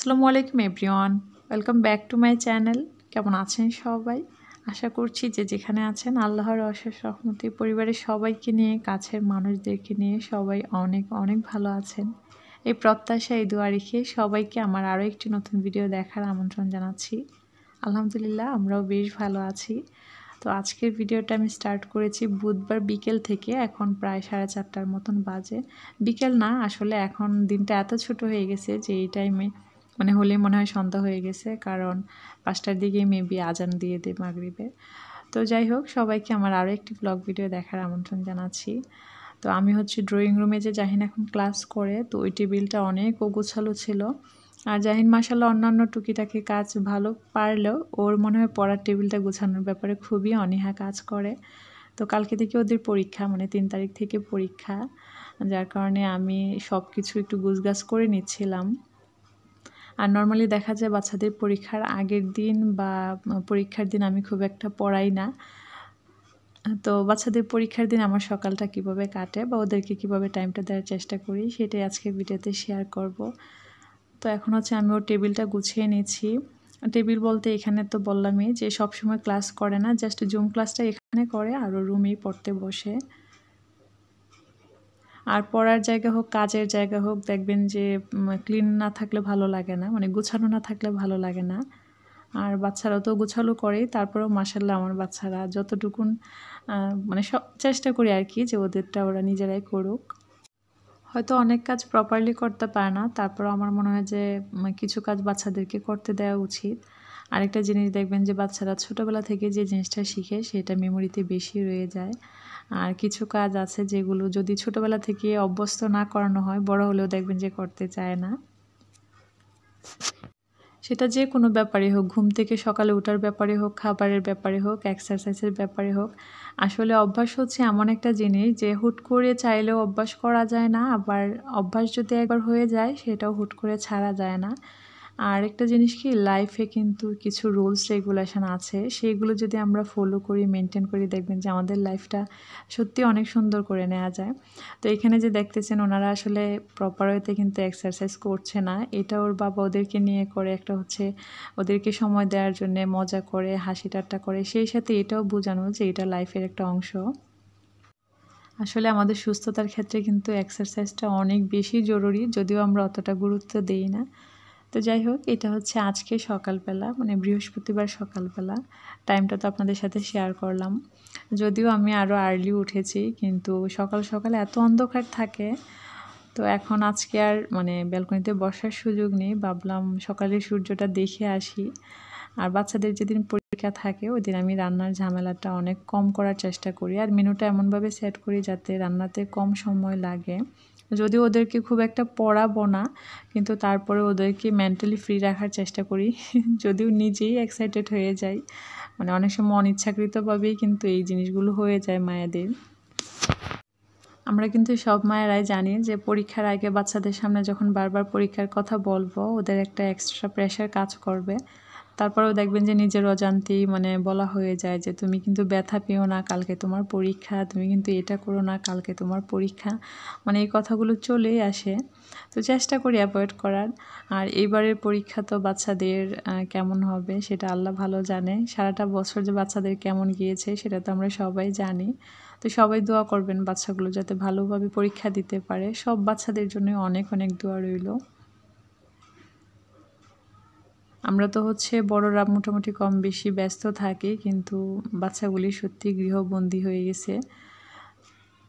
আসসালামু আলাইকুম everyone welcome back to my channel কেমন আছেন সবাই আশা করছি যে যেখানে আছেন আল্লাহর অশেষ রহমতি পরিবারের সবাইকে নিয়ে কাছের মানুষদেরকে নিয়ে সবাই অনেক অনেক ভালো আছেন এই প্রত্যাশা এই দুয়া রেখে সবাইকে আমার আরও একটি নতুন ভিডিও দেখার আমন্ত্রণ জানাচ্ছি আলহামদুলিল্লাহ আমরাও বেশ ভালো আছি তো আজকের ভিডিওটা আমি স্টার্ট করেছি বুধবার বিকেল থেকে এখন প্রায় সাড়ে চারটার মতন বাজে বিকেল না আসলে এখন দিনটা এত ছোট হয়ে গেছে যে এই টাইমে মানে হলে মনে হয় সন্ধ্যা হয়ে গেছে কারণ পাঁচটার দিকে মেবি আজান দিয়ে দেয় মাগরিবে তো যাই হোক সবাইকে আমার আরও একটি ব্লগ ভিডিও দেখার আমন্ত্রণ জানাচ্ছি তো আমি হচ্ছে ড্রয়িং রুমে যে জাহিন এখন ক্লাস করে তো ওই টেবিলটা অনেক গোছালো ছিল আর জাহিন মাসাল্লাহ অন্যান্য টুকিটাকে কাজ ভালো পারলেও ওর মনে হয় পড়ার টেবিলটা গোছানোর ব্যাপারে খুবই অনীহা কাজ করে তো কালকে থেকে ওদের পরীক্ষা মানে তিন তারিখ থেকে পরীক্ষা যার কারণে আমি সব কিছু একটু গুছগাছ করে নিচ্ছিলাম আর নর্মালি দেখা যায় বাচ্চাদের পরীক্ষার আগের দিন বা পরীক্ষার দিন আমি খুব একটা পড়াই না তো বাচ্চাদের পরীক্ষার দিন আমার সকালটা কিভাবে কাটে বা ওদেরকে কিভাবে টাইমটা দেওয়ার চেষ্টা করি সেটাই আজকে ভিডিওতে শেয়ার করব তো এখন হচ্ছে আমি ওর টেবিলটা গুছিয়ে নিয়েছি টেবিল বলতে এখানে তো বললামই যে সবসময় ক্লাস করে না জাস্ট জুম ক্লাসটা এখানে করে আর ও রুমেই পড়তে বসে আর পড়ার জায়গা হোক কাজের জায়গা হোক দেখবেন যে ক্লিন না থাকলে ভালো লাগে না মানে গুছানো না থাকলে ভালো লাগে না আর বাচ্চারা তো গোছালো করেই তারপরেও মাসাল্লাহ আমার বাচ্চারা যতটুকুন মানে সব চেষ্টা করি আর কি যে ওদেরটা ওরা নিজেরাই করুক হয়তো অনেক কাজ প্রপারলি করতে পারে না তারপর আমার মনে হয় যে কিছু কাজ বাচ্চাদেরকে করতে দেওয়া উচিত আরেকটা জিনিস দেখবেন যে বাচ্চারা ছোটোবেলা থেকে যে জিনিসটা শিখে সেটা মেমোরিতে বেশি রয়ে যায় আর কিছু কাজ আছে যেগুলো যদি ছোটোবেলা থেকে অভ্যস্ত না করানো হয় বড় হলেও দেখবেন যে করতে চায় না সেটা যে কোনো ব্যাপারে হোক ঘুম থেকে সকালে ওঠার ব্যাপারে হোক খাবারের ব্যাপারে হোক এক্সারসাইজের ব্যাপারে হোক আসলে অভ্যাস হচ্ছে এমন একটা জিনিস যে হুট করে চাইলেও অভ্যাস করা যায় না আবার অভ্যাস যদি একবার হয়ে যায় সেটাও হুট করে ছাড়া যায় না আর একটা জিনিস কি লাইফে কিন্তু কিছু রুলস রেগুলেশান আছে সেইগুলো যদি আমরা ফলো করি মেনটেন করি দেখবেন যে আমাদের লাইফটা সত্যি অনেক সুন্দর করে নেওয়া যায় তো এখানে যে দেখতেছেন ওনারা আসলে প্রপার ওয়েতে কিন্তু এক্সারসাইজ করছে না এটা ওর বাবা ওদেরকে নিয়ে করে একটা হচ্ছে ওদেরকে সময় দেওয়ার জন্য মজা করে হাসি ঠাট্টা করে সেই সাথে এটাও বোঝানো যে এটা লাইফের একটা অংশ আসলে আমাদের সুস্থতার ক্ষেত্রে কিন্তু এক্সারসাইজটা অনেক বেশি জরুরি যদিও আমরা অতটা গুরুত্ব দিই না তো যাই হোক এটা হচ্ছে আজকে সকালবেলা মানে বৃহস্পতিবার সকালবেলা টাইমটা তো আপনাদের সাথে শেয়ার করলাম যদিও আমি আরও আর্লি উঠেছি কিন্তু সকাল সকাল এত অন্ধকার থাকে তো এখন আজকে আর মানে ব্যালকনিতে বসার সুযোগ নেই ভাবলাম সকালে সূর্যটা দেখে আসি আর বাচ্চাদের যেদিন পরীক্ষা থাকে ওই দিন আমি রান্নার ঝামেলাটা অনেক কম করার চেষ্টা করি আর মেনুটা এমনভাবে সেট করি যাতে রান্নাতে কম সময় লাগে যদিও ওদেরকে খুব একটা পড়াবো না কিন্তু তারপরে ওদেরকে মেন্টালি ফ্রি রাখার চেষ্টা করি যদিও নিজেই এক্সাইটেড হয়ে যাই মানে অনেক সময় অনিচ্ছাকৃতভাবেই কিন্তু এই জিনিসগুলো হয়ে যায় মায়েদের আমরা কিন্তু সব মায়েরাই জানি যে পরীক্ষার আগে বাচ্চাদের সামনে যখন বারবার পরীক্ষার কথা বলবো ওদের একটা এক্সট্রা প্রেশার কাজ করবে তারপরেও দেখবেন যে নিজের অজান্তেই মানে বলা হয়ে যায় যে তুমি কিন্তু ব্যথা পেও না কালকে তোমার পরীক্ষা তুমি কিন্তু এটা করো না কালকে তোমার পরীক্ষা মানে এই কথাগুলো চলেই আসে তো চেষ্টা করি অ্যাভয়েড করার আর এইবারের পরীক্ষা তো বাচ্চাদের কেমন হবে সেটা আল্লাহ ভালো জানে সারাটা বছর যে বাচ্চাদের কেমন গিয়েছে সেটা তো আমরা সবাই জানি তো সবাই দোয়া করবেন বাচ্চাগুলো যাতে ভালোভাবে পরীক্ষা দিতে পারে সব বাচ্চাদের জন্য অনেক অনেক দোয়া রইল আমরা তো হচ্ছে বড়রা মোটামুটি কম বেশি ব্যস্ত থাকি কিন্তু বাচ্চাগুলি সত্যি গৃহবন্দী হয়ে গেছে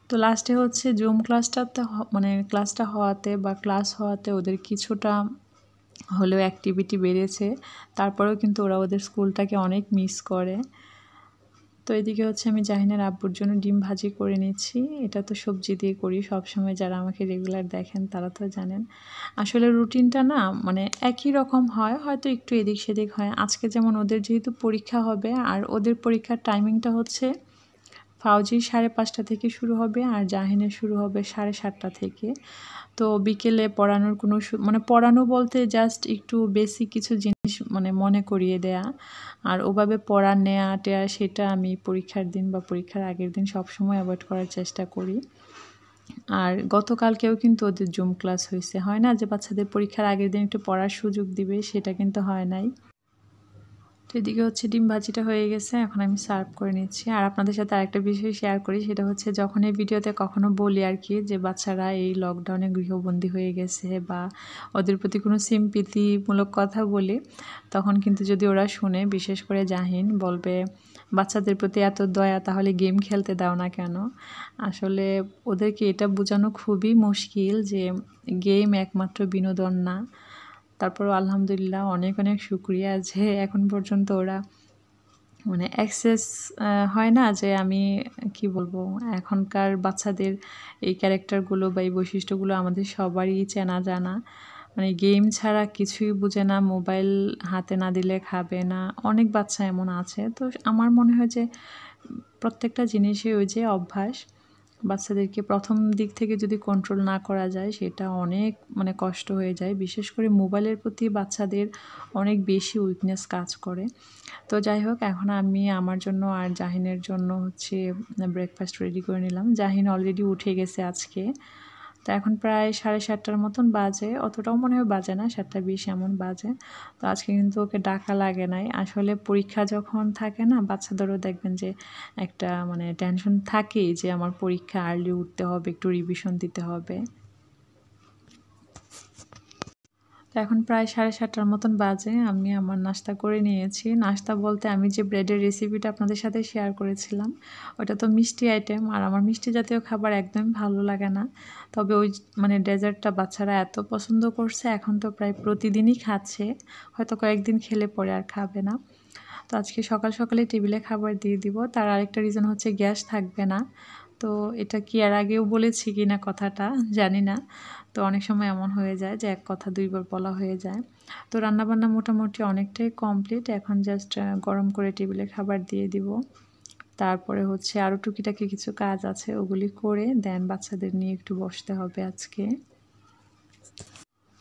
তো লাস্টে হচ্ছে জুম ক্লাসটাতে মানে ক্লাসটা হওয়াতে বা ক্লাস হওয়াতে ওদের কিছুটা হলেও অ্যাক্টিভিটি বেড়েছে তারপরেও কিন্তু ওরা ওদের স্কুলটাকে অনেক মিস করে তো এদিকে হচ্ছে আমি জাহিনার আব্বুর জন্য ডিম ভাজি করে নিচ্ছি এটা তো সবজি দিয়ে করি সব সময় যারা আমাকে রেগুলার দেখেন তারা তো জানেন আসলে রুটিনটা না মানে একই রকম হয় হয়তো একটু এদিক সেদিক হয় আজকে যেমন ওদের যেহেতু পরীক্ষা হবে আর ওদের পরীক্ষার টাইমিংটা হচ্ছে ফাউজি সাড়ে পাঁচটা থেকে শুরু হবে আর জাহিনের শুরু হবে সাড়ে সাতটা থেকে তো বিকেলে পড়ানোর কোনো মানে পড়ানো বলতে জাস্ট একটু বেসিক কিছু জিনিস মানে মনে করিয়ে দেয়া আর ওভাবে পড়া নেয়া টেয়া সেটা আমি পরীক্ষার দিন বা পরীক্ষার আগের দিন সবসময় অ্যাভয়েড করার চেষ্টা করি আর গতকালকেও কিন্তু ওদের জুম ক্লাস হয়েছে হয় না যে বাচ্চাদের পরীক্ষার আগের দিন একটু পড়ার সুযোগ দিবে সেটা কিন্তু হয় নাই তো এদিকে হচ্ছে ডিম ভাজিটা হয়ে গেছে এখন আমি সার্ভ করে নিচ্ছি আর আপনাদের সাথে আরেকটা বিষয় শেয়ার করি সেটা হচ্ছে যখন এই ভিডিওতে কখনো বলি আর কি যে বাচ্চারা এই লকডাউনে গৃহবন্দী হয়ে গেছে বা ওদের প্রতি কোনো সিম্পিতিমূলক কথা বলি তখন কিন্তু যদি ওরা শুনে বিশেষ করে জাহিন বলবে বাচ্চাদের প্রতি এত দয়া তাহলে গেম খেলতে দাও না কেন আসলে ওদেরকে এটা বোঝানো খুবই মুশকিল যে গেম একমাত্র বিনোদন না তারপরও আলহামদুলিল্লাহ অনেক অনেক শুক্রিয়া যে এখন পর্যন্ত ওরা মানে অ্যাক্সেস হয় না যে আমি কি বলবো এখনকার বাচ্চাদের এই ক্যারেক্টারগুলো বা এই বৈশিষ্ট্যগুলো আমাদের সবারই চেনা জানা মানে গেম ছাড়া কিছুই বুঝে না মোবাইল হাতে না দিলে খাবে না অনেক বাচ্চা এমন আছে তো আমার মনে হয় যে প্রত্যেকটা জিনিসই ওই যে অভ্যাস বাচ্চাদেরকে প্রথম দিক থেকে যদি কন্ট্রোল না করা যায় সেটা অনেক মানে কষ্ট হয়ে যায় বিশেষ করে মোবাইলের প্রতি বাচ্চাদের অনেক বেশি উইকনেস কাজ করে তো যাই হোক এখন আমি আমার জন্য আর জাহিনের জন্য হচ্ছে ব্রেকফাস্ট রেডি করে নিলাম জাহিন অলরেডি উঠে গেছে আজকে তো এখন প্রায় সাড়ে সাতটার মতন বাজে অতটাও মনে হয় বাজে না সাতটা বিশ এমন বাজে তো আজকে কিন্তু ওকে ডাকা লাগে নাই আসলে পরীক্ষা যখন থাকে না বাচ্চাদেরও দেখবেন যে একটা মানে টেনশন থাকেই যে আমার পরীক্ষা আর্লি উঠতে হবে একটু রিভিশন দিতে হবে তো এখন প্রায় সাড়ে সাতটার মতন বাজে আমি আমার নাস্তা করে নিয়েছি নাস্তা বলতে আমি যে ব্রেডের রেসিপিটা আপনাদের সাথে শেয়ার করেছিলাম ওটা তো মিষ্টি আইটেম আর আমার মিষ্টি জাতীয় খাবার একদম ভালো লাগে না তবে ওই মানে ডেজার্টটা বাচ্চারা এত পছন্দ করছে এখন তো প্রায় প্রতিদিনই খাচ্ছে হয়তো কয়েকদিন খেলে পরে আর খাবে না তো আজকে সকাল সকালে টেবিলে খাবার দিয়ে দিব তার আরেকটা রিজন হচ্ছে গ্যাস থাকবে না তো এটা কি আর আগেও বলেছি কি না কথাটা জানি না তো অনেক সময় এমন হয়ে যায় যে এক কথা দুইবার বলা হয়ে যায় তো রান্নাবান্না মোটামুটি অনেকটাই কমপ্লিট এখন জাস্ট গরম করে টেবিলে খাবার দিয়ে দিব তারপরে হচ্ছে আরও টুকিটাকি কিছু কাজ আছে ওগুলি করে দেন বাচ্চাদের নিয়ে একটু বসতে হবে আজকে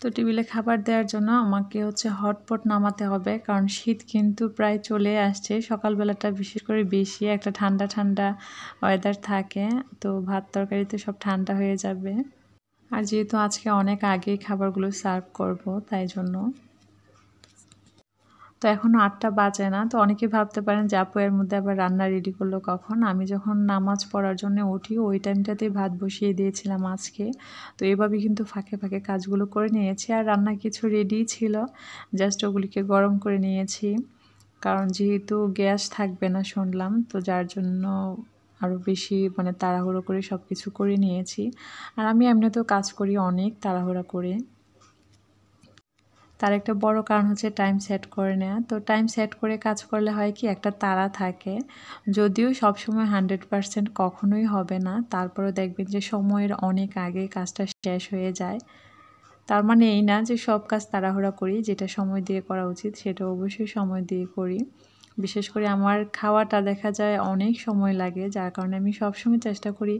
তো টেবিলে খাবার দেওয়ার জন্য আমাকে হচ্ছে হটপট নামাতে হবে কারণ শীত কিন্তু প্রায় চলে আসছে সকালবেলাটা বিশেষ করে বেশি একটা ঠান্ডা ঠান্ডা ওয়েদার থাকে তো ভাত তরকারিতে সব ঠান্ডা হয়ে যাবে আর যেহেতু আজকে অনেক আগেই খাবারগুলো সার্ভ করব তাই জন্য তো এখনও আটটা বাজে না তো অনেকে ভাবতে পারেন যে আপু এর মধ্যে আবার রান্না রেডি করলো কখন আমি যখন নামাজ পড়ার জন্য উঠি ওই টাইমটাতেই ভাত বসিয়ে দিয়েছিলাম আজকে তো এভাবে কিন্তু ফাঁকে ফাঁকে কাজগুলো করে নিয়েছি আর রান্না কিছু রেডি ছিল জাস্ট ওগুলিকে গরম করে নিয়েছি কারণ যেহেতু গ্যাস থাকবে না শুনলাম তো যার জন্য আরও বেশি মানে তাড়াহুড়ো করে সব কিছু করে নিয়েছি আর আমি এমনিতেও কাজ করি অনেক তাড়াহুড়া করে তার একটা বড় কারণ হচ্ছে টাইম সেট করে নেওয়া তো টাইম সেট করে কাজ করলে হয় কি একটা তারা থাকে যদিও সবসময় হান্ড্রেড পারসেন্ট কখনোই হবে না তারপরেও দেখবেন যে সময়ের অনেক আগে কাজটা শেষ হয়ে যায় তার মানে এই না যে সব কাজ তাড়াহুড়া করি যেটা সময় দিয়ে করা উচিত সেটা অবশ্যই সময় দিয়ে করি বিশেষ করে আমার খাওয়াটা দেখা যায় অনেক সময় লাগে যার কারণে আমি সবসময় চেষ্টা করি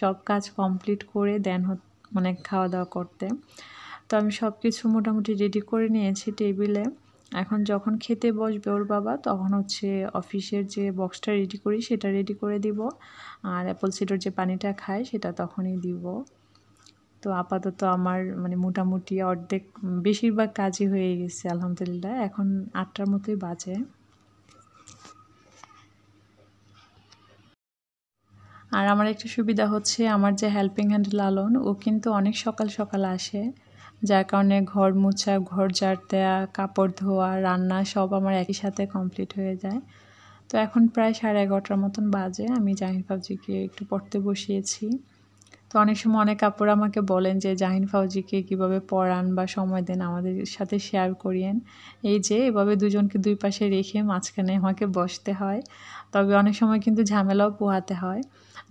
সব কাজ কমপ্লিট করে দেন মানে খাওয়া দাওয়া করতে তো আমি সব কিছু মোটামুটি রেডি করে নিয়েছি টেবিলে এখন যখন খেতে বসবে ওর বাবা তখন হচ্ছে অফিসের যে বক্সটা রেডি করি সেটা রেডি করে দিব আর অ্যাপল সিডোর যে পানিটা খায় সেটা তখনই দিব তো আপাতত আমার মানে মোটামুটি অর্ধেক বেশিরভাগ কাজই হয়ে গেছে আলহামদুলিল্লাহ এখন আটটার মতোই বাজে আর আমার একটা সুবিধা হচ্ছে আমার যে হেল্পিং হ্যান্ড লালন ও কিন্তু অনেক সকাল সকাল আসে যার কারণে ঘর মোছা ঘর ঝাড় দেওয়া কাপড় ধোয়া রান্না সব আমার একই সাথে কমপ্লিট হয়ে যায় তো এখন প্রায় সাড়ে এগারোটার মতন বাজে আমি জাহিন ফাউজিকে একটু পড়তে বসিয়েছি তো অনেক সময় অনেক কাপড় আমাকে বলেন যে জাহিন ফাউজিকে কিভাবে পড়ান বা সময় দেন আমাদের সাথে শেয়ার করিয়েন এই যে এভাবে দুজনকে দুই পাশে রেখে মাঝখানে আমাকে বসতে হয় তবে অনেক সময় কিন্তু ঝামেলাও পোহাতে হয়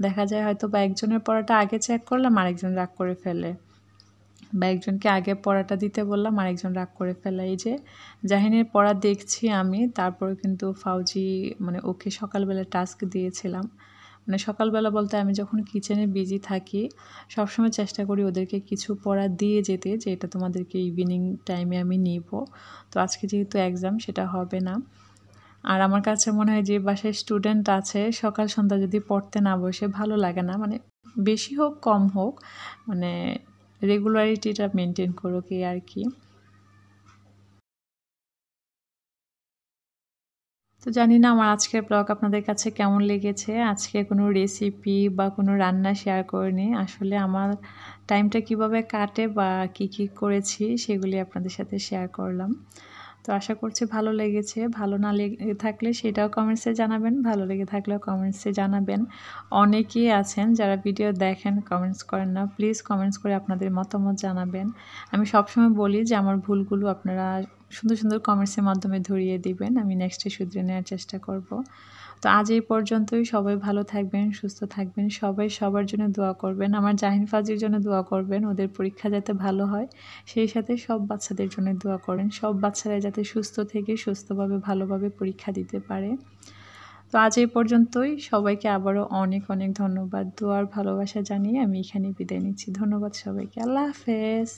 দেখা যায় হয়তো বা একজনের পড়াটা আগে চেক করলাম আরেকজন রাগ করে ফেলে বা একজনকে আগে পড়াটা দিতে বললাম আর একজন রাগ করে ফেলা এই যে জাহিনের পড়া দেখছি আমি তারপরে কিন্তু ফাউজি মানে ওকে সকালবেলা টাস্ক দিয়েছিলাম মানে সকালবেলা বলতে আমি যখন কিচেনে বিজি থাকি সবসময় চেষ্টা করি ওদেরকে কিছু পড়া দিয়ে যেতে যে এটা তোমাদেরকে ইভিনিং টাইমে আমি নিব তো আজকে যেহেতু এক্সাম সেটা হবে না আর আমার কাছে মনে হয় যে বাসায় স্টুডেন্ট আছে সকাল সন্ধ্যা যদি পড়তে না বসে ভালো লাগে না মানে বেশি হোক কম হোক মানে রেগুলারিটিটা মেনটেন করো কি আর কি তো জানি না আমার আজকের ব্লগ আপনাদের কাছে কেমন লেগেছে আজকে কোনো রেসিপি বা কোনো রান্না শেয়ার করিনি আসলে আমার টাইমটা কিভাবে কাটে বা কি কি করেছি সেগুলি আপনাদের সাথে শেয়ার করলাম তো আশা করছি ভালো লেগেছে ভালো না লেগে থাকলে সেটাও কমেন্টসে জানাবেন ভালো লেগে থাকলেও কমেন্টসে জানাবেন অনেকেই আছেন যারা ভিডিও দেখেন কমেন্টস করেন না প্লিজ কমেন্টস করে আপনাদের মতামত জানাবেন আমি সবসময় বলি যে আমার ভুলগুলো আপনারা সুন্দর সুন্দর কমেন্টসের মাধ্যমে ধরিয়ে দিবেন আমি নেক্সটে শুধরে নেওয়ার চেষ্টা করব তো আজ এই পর্যন্তই সবাই ভালো থাকবেন সুস্থ থাকবেন সবাই সবার জন্য দোয়া করবেন আমার জাহিন ফাজির জন্য দোয়া করবেন ওদের পরীক্ষা যাতে ভালো হয় সেই সাথে সব বাচ্চাদের জন্য দোয়া করেন সব বাচ্চারা যাতে সুস্থ থেকে সুস্থভাবে ভালোভাবে পরীক্ষা দিতে পারে তো আজ এই পর্যন্তই সবাইকে আবারও অনেক অনেক ধন্যবাদ দোয়ার ভালোবাসা জানিয়ে আমি এখানে বিদায় নিচ্ছি ধন্যবাদ সবাইকে আল্লাহ হাফেজ